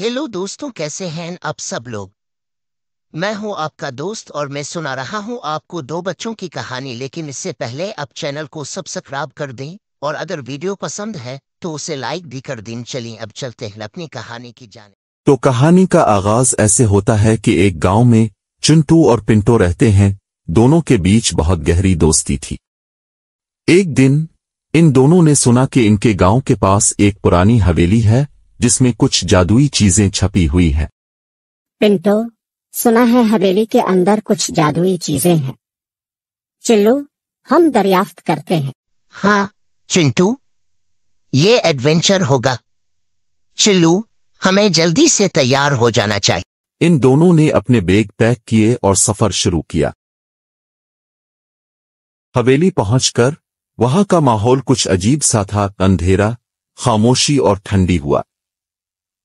hello दोस्तों कैसे हैं आप सब लोग मैं हूं आपका दोस्त और मैं सुना रहा हूं आपको दो बच्चों की कहानी लेकिन इससे पहले आप चैनल को सब्सक्राइब कर दें और अगर वीडियो पसंद है तो उसे लाइक भी कर दें चलिए अब चलते हैं अपनी कहानी की जाने तो कहानी का आगाज ऐसे होता है कि एक गांव में चिंटू और पिंटो रहते हैं दोनों के बीच बहुत गहरी दोस्ती थी एक दिन इन दोनों ने सुना कि इनके गांव के पास एक पुरानी हवेली है जिसमें कुछ जादुई चीजें छपी हुई है पिंटो सुना है हवेली के अंदर कुछ जादुई चीजें हैं चिल्लू हम दरियाफ्त करते हैं हाँ चिंटू ये एडवेंचर होगा चिल्लू हमें जल्दी से तैयार हो जाना चाहिए इन दोनों ने अपने बैग पैक किए और सफर शुरू किया हवेली पहुंचकर वहां का माहौल कुछ अजीब सा था अंधेरा खामोशी और ठंडी हुआ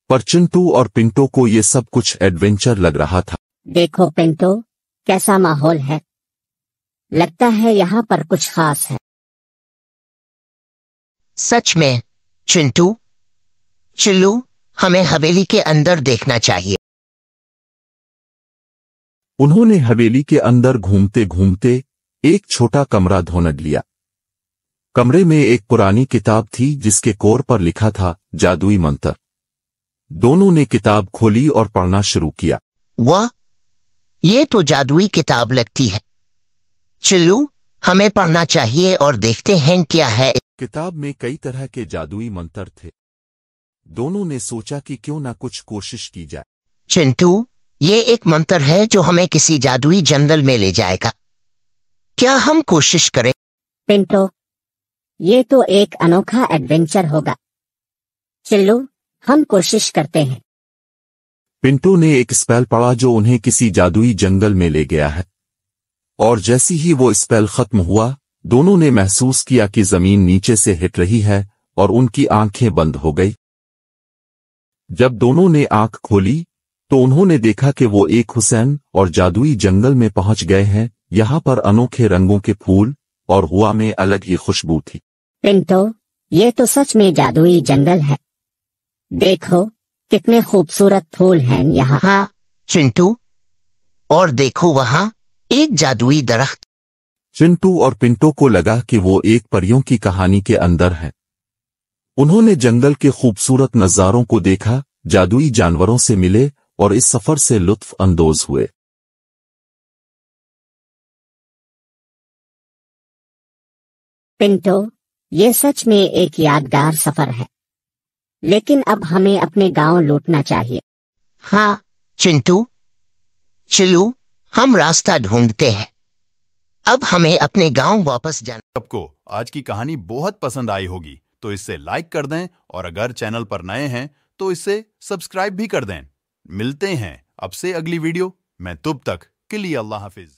पर चिंटू और पिंटो को ये सब कुछ एडवेंचर लग रहा था देखो पिंटो कैसा माहौल है लगता है यहाँ पर कुछ खास है सच में चिंटू चिल्लू हमें हवेली के अंदर देखना चाहिए उन्होंने हवेली के अंदर घूमते घूमते एक छोटा कमरा धोनद लिया कमरे में एक पुरानी किताब थी जिसके कोर पर लिखा था जादुई मंत्र दोनों ने किताब खोली और पढ़ना शुरू किया वह ये तो जादुई किताब लगती है चिल्लू हमें पढ़ना चाहिए और देखते हैं क्या है किताब में कई तरह के जादुई मंत्र थे दोनों ने सोचा कि क्यों ना कुछ कोशिश की जाए चिंटू ये एक मंत्र है जो हमें किसी जादुई जंगल में ले जाएगा क्या हम कोशिश करें पिंटो ये तो एक अनोखा एडवेंचर होगा चिल्लू हम कोशिश करते हैं पिंटू ने एक स्पेल पढ़ा जो उन्हें किसी जादुई जंगल में ले गया है और जैसी ही वो स्पेल खत्म हुआ दोनों ने महसूस किया कि जमीन नीचे से हिट रही है और उनकी आंखें बंद हो गई जब दोनों ने आंख खोली तो उन्होंने देखा कि वो एक हुसैन और जादुई जंगल में पहुंच गए हैं यहाँ पर अनोखे रंगों के फूल और हुआ में अलग ही खुशबू थी पिंटो ये तो सच में जादुई जंगल है देखो कितने खूबसूरत फूल हैं यहाँ हाँ, चिंटू और देखो वहाँ एक जादुई दरख्त चिंटू और पिंटो को लगा कि वो एक परियों की कहानी के अंदर है उन्होंने जंगल के खूबसूरत नज़ारों को देखा जादुई जानवरों से मिले और इस सफर से लुत्फ अंदोज हुए पिंटो ये सच में एक यादगार सफर है लेकिन अब हमें अपने गांव लौटना चाहिए हाँ चिंटू चिलू हम रास्ता ढूंढते हैं अब हमें अपने गांव वापस जाना सबको आज की कहानी बहुत पसंद आई होगी तो इससे लाइक कर दें और अगर चैनल पर नए हैं तो इसे सब्सक्राइब भी कर दें मिलते हैं अब से अगली वीडियो मैं तुब तक के लिए अल्लाह हाफिज